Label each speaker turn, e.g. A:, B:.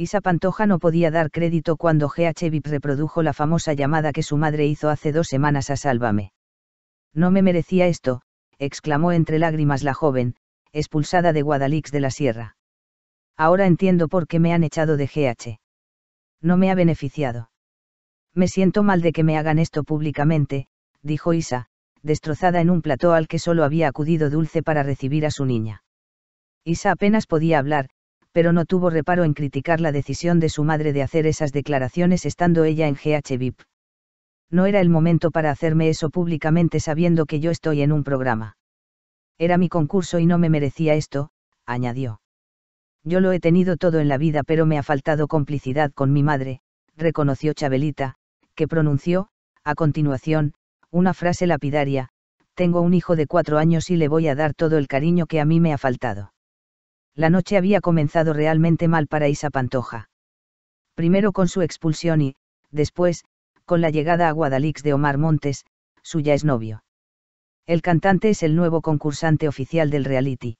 A: Isa Pantoja no podía dar crédito cuando G.H. Vip reprodujo la famosa llamada que su madre hizo hace dos semanas a Sálvame. No me merecía esto, exclamó entre lágrimas la joven, expulsada de Guadalix de la Sierra. Ahora entiendo por qué me han echado de GH. No me ha beneficiado. Me siento mal de que me hagan esto públicamente, dijo Isa, destrozada en un plató al que solo había acudido Dulce para recibir a su niña. Isa apenas podía hablar, pero no tuvo reparo en criticar la decisión de su madre de hacer esas declaraciones estando ella en GH No era el momento para hacerme eso públicamente sabiendo que yo estoy en un programa. Era mi concurso y no me merecía esto, añadió. Yo lo he tenido todo en la vida pero me ha faltado complicidad con mi madre, reconoció Chabelita, que pronunció, a continuación, una frase lapidaria, tengo un hijo de cuatro años y le voy a dar todo el cariño que a mí me ha faltado la noche había comenzado realmente mal para Isa Pantoja. Primero con su expulsión y, después, con la llegada a Guadalix de Omar Montes, su ya exnovio. El cantante es el nuevo concursante oficial del reality.